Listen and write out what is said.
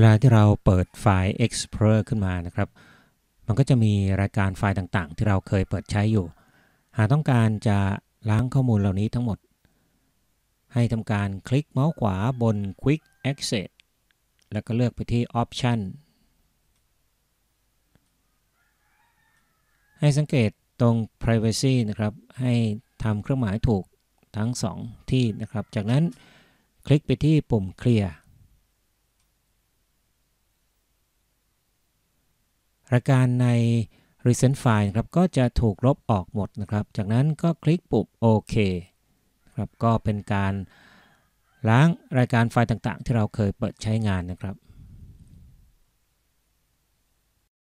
วลาที่เราเปิดไฟล์ Explorer ขึ้นมานะครับ มันก็จะมีรายการไฟล์ต่างๆ ที่เราเคยเปิดใช้อยู่ หากต้องการจะล้างข้อมูลเหล่านี้ทั้งหมด ให้ทำการคลิกเมาส์ขวาบน Quick Access แล้วก็เลือกไปที่ Option ให้สังเกตตรง Privacy นะครับ ให้ทำเครื่องหมายถูกทั้ง 2 ที่นะครับ จากนั้นคลิกไปที่ปุ่ม Clear รายการใน Recent File ครับก็จะถูกลบออกหมดนะครับ จากนั้นก็คลิกปุ่มโอเคครับก็เป็นการล้างรายการไฟล์ต่างๆ ที่เราเคยเปิดใช้งานนะครับ